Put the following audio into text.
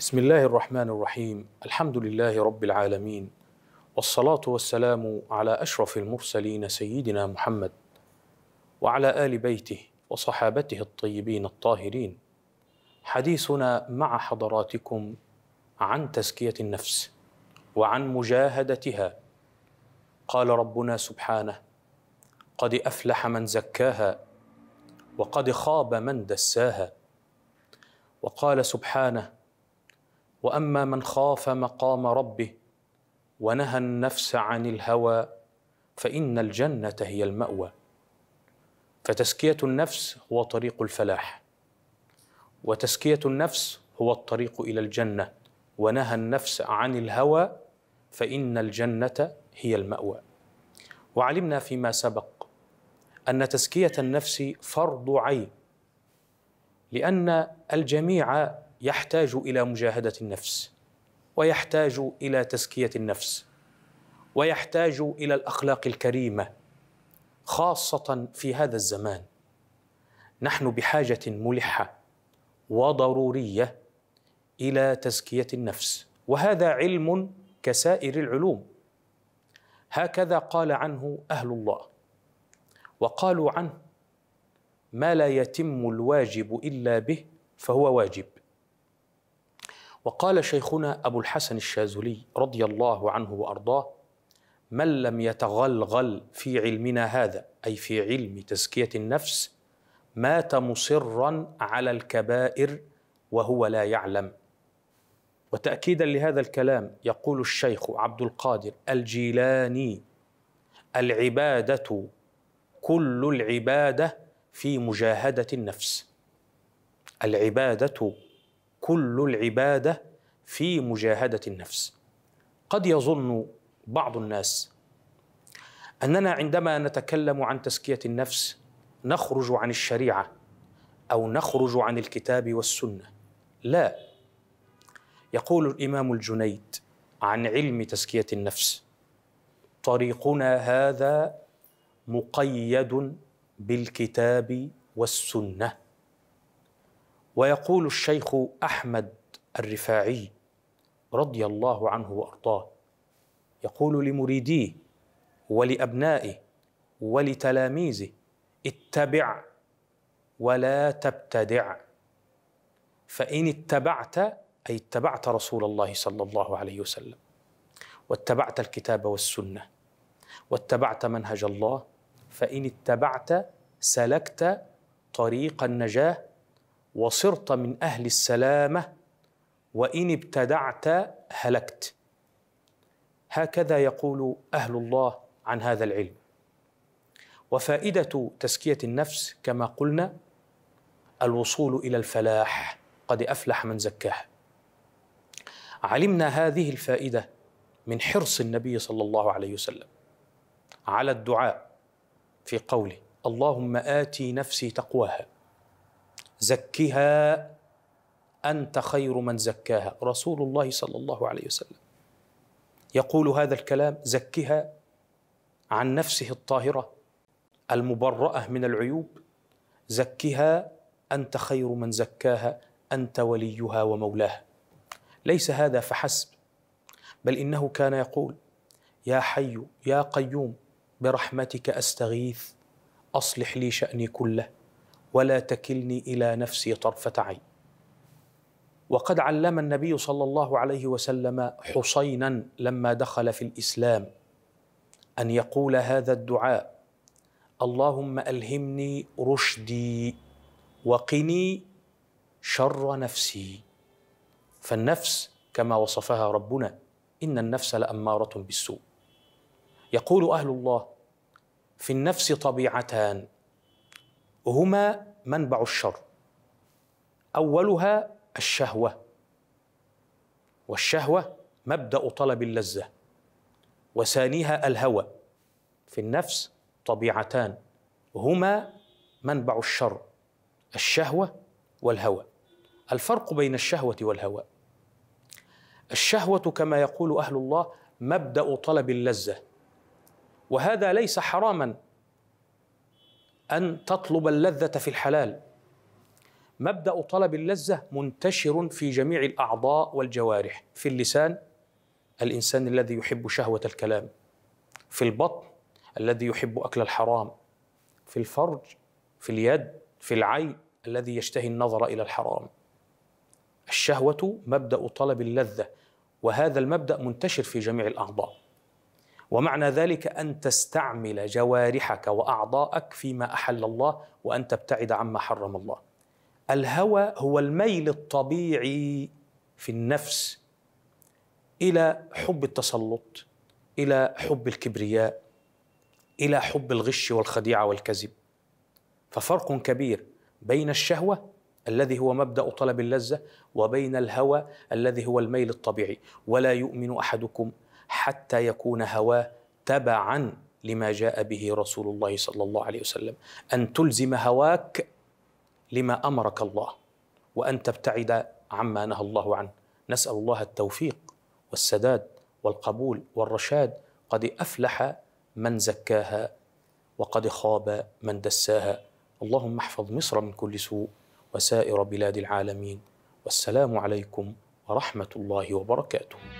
بسم الله الرحمن الرحيم الحمد لله رب العالمين والصلاه والسلام على اشرف المرسلين سيدنا محمد وعلى ال بيته وصحابته الطيبين الطاهرين حديثنا مع حضراتكم عن تزكيه النفس وعن مجاهدتها قال ربنا سبحانه قد افلح من زكاها وقد خاب من دساها وقال سبحانه واما من خاف مقام ربه ونهى النفس عن الهوى فان الجنه هي الماوى فتزكيه النفس هو طريق الفلاح وتزكيه النفس هو الطريق الى الجنه ونهى النفس عن الهوى فان الجنه هي الماوى وعلمنا فيما سبق ان تزكيه النفس فرض عين لان الجميع يحتاج الى مجاهده النفس ويحتاج الى تزكيه النفس ويحتاج الى الاخلاق الكريمه خاصه في هذا الزمان نحن بحاجه ملحه وضروريه الى تزكيه النفس وهذا علم كسائر العلوم هكذا قال عنه اهل الله وقالوا عنه ما لا يتم الواجب الا به فهو واجب وقال شيخنا أبو الحسن الشاذلي رضي الله عنه وأرضاه من لم يتغلغل في علمنا هذا أي في علم تزكية النفس مات مصرا على الكبائر وهو لا يعلم وتأكيدا لهذا الكلام يقول الشيخ عبد القادر الجيلاني العبادة كل العبادة في مجاهدة النفس العبادة كل العباده في مجاهده النفس قد يظن بعض الناس اننا عندما نتكلم عن تزكيه النفس نخرج عن الشريعه او نخرج عن الكتاب والسنه لا يقول الامام الجنيد عن علم تزكيه النفس طريقنا هذا مقيد بالكتاب والسنه ويقول الشيخ احمد الرفاعي رضي الله عنه وارضاه يقول لمريديه ولابنائه ولتلاميذه اتبع ولا تبتدع فان اتبعت اي اتبعت رسول الله صلى الله عليه وسلم واتبعت الكتاب والسنه واتبعت منهج الله فان اتبعت سلكت طريق النجاه وصرت من أهل السلامة وإن ابتدعت هلكت هكذا يقول أهل الله عن هذا العلم وفائدة تزكية النفس كما قلنا الوصول إلى الفلاح قد أفلح من زكاها علمنا هذه الفائدة من حرص النبي صلى الله عليه وسلم على الدعاء في قوله اللهم آتي نفسي تقواها زكها انت خير من زكاها رسول الله صلى الله عليه وسلم يقول هذا الكلام زكها عن نفسه الطاهره المبراه من العيوب زكها انت خير من زكاها انت وليها ومولاها ليس هذا فحسب بل انه كان يقول يا حي يا قيوم برحمتك استغيث اصلح لي شاني كله ولا تكلني الى نفسي طرفه عين وقد علم النبي صلى الله عليه وسلم حسينا لما دخل في الاسلام ان يقول هذا الدعاء اللهم الهمني رشدي وقني شر نفسي فالنفس كما وصفها ربنا ان النفس لاماره بالسوء يقول اهل الله في النفس طبيعتان هما منبع الشر اولها الشهوه والشهوه مبدا طلب اللذه وثانيها الهوى في النفس طبيعتان هما منبع الشر الشهوه والهوى الفرق بين الشهوه والهوى الشهوه كما يقول اهل الله مبدا طلب اللذه وهذا ليس حراما أن تطلب اللذة في الحلال مبدأ طلب اللذة منتشر في جميع الأعضاء والجوارح في اللسان الإنسان الذي يحب شهوة الكلام في البطن الذي يحب أكل الحرام في الفرج في اليد في العين الذي يشتهي النظر إلى الحرام الشهوة مبدأ طلب اللذة وهذا المبدأ منتشر في جميع الأعضاء ومعنى ذلك أن تستعمل جوارحك وأعضاءك فيما أحل الله وأن تبتعد عما حرم الله الهوى هو الميل الطبيعي في النفس إلى حب التسلط إلى حب الكبرياء إلى حب الغش والخديعة والكذب ففرق كبير بين الشهوة الذي هو مبدا طلب اللذه وبين الهوى الذي هو الميل الطبيعي ولا يؤمن احدكم حتى يكون هواه تبعا لما جاء به رسول الله صلى الله عليه وسلم ان تلزم هواك لما امرك الله وان تبتعد عما نهى الله عنه نسال الله التوفيق والسداد والقبول والرشاد قد افلح من زكاها وقد خاب من دساها اللهم احفظ مصر من كل سوء وسائر بلاد العالمين والسلام عليكم ورحمه الله وبركاته